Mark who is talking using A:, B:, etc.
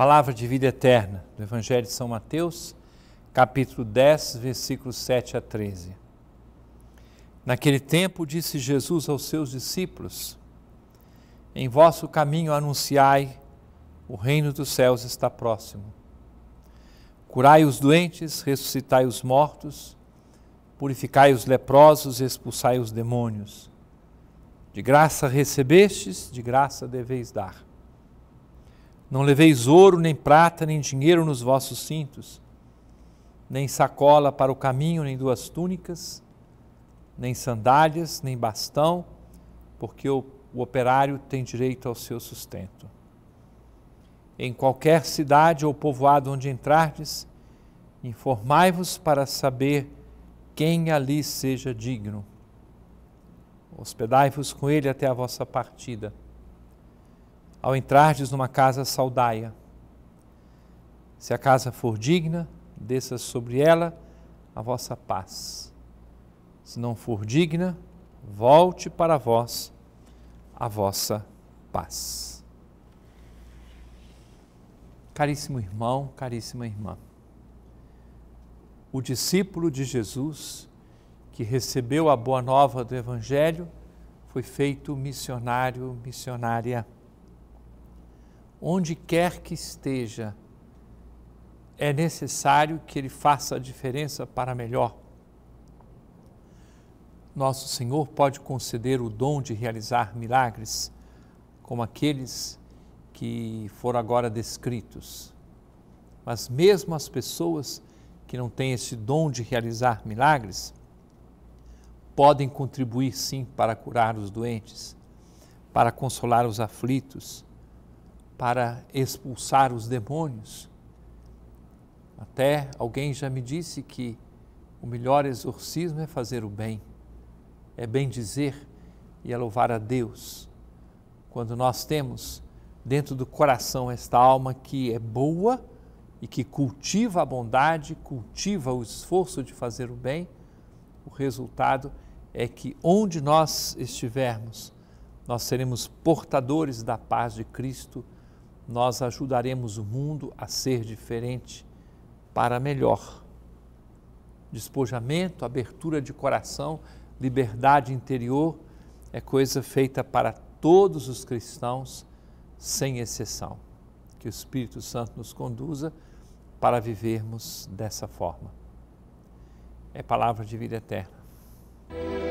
A: Palavra de vida eterna do Evangelho de São Mateus, capítulo 10, versículos 7 a 13. Naquele tempo disse Jesus aos seus discípulos: Em vosso caminho anunciai, o reino dos céus está próximo. Curai os doentes, ressuscitai os mortos, purificai os leprosos, expulsai os demônios. De graça recebestes, de graça deveis dar. Não leveis ouro, nem prata, nem dinheiro nos vossos cintos, nem sacola para o caminho, nem duas túnicas, nem sandálias, nem bastão, porque o, o operário tem direito ao seu sustento. Em qualquer cidade ou povoado onde entrardes, informai-vos para saber quem ali seja digno. Hospedai-vos com ele até a vossa partida ao entrardes numa casa, saudai-a. Se a casa for digna, desça sobre ela a vossa paz. Se não for digna, volte para vós a vossa paz. Caríssimo irmão, caríssima irmã, o discípulo de Jesus que recebeu a boa nova do Evangelho foi feito missionário, missionária onde quer que esteja, é necessário que ele faça a diferença para melhor. Nosso Senhor pode conceder o dom de realizar milagres, como aqueles que foram agora descritos. Mas mesmo as pessoas que não têm esse dom de realizar milagres, podem contribuir sim para curar os doentes, para consolar os aflitos, para expulsar os demônios. Até alguém já me disse que o melhor exorcismo é fazer o bem, é bem dizer e é louvar a Deus. Quando nós temos dentro do coração esta alma que é boa e que cultiva a bondade, cultiva o esforço de fazer o bem, o resultado é que onde nós estivermos, nós seremos portadores da paz de Cristo nós ajudaremos o mundo a ser diferente para melhor. Despojamento, abertura de coração, liberdade interior é coisa feita para todos os cristãos, sem exceção. Que o Espírito Santo nos conduza para vivermos dessa forma. É palavra de vida eterna.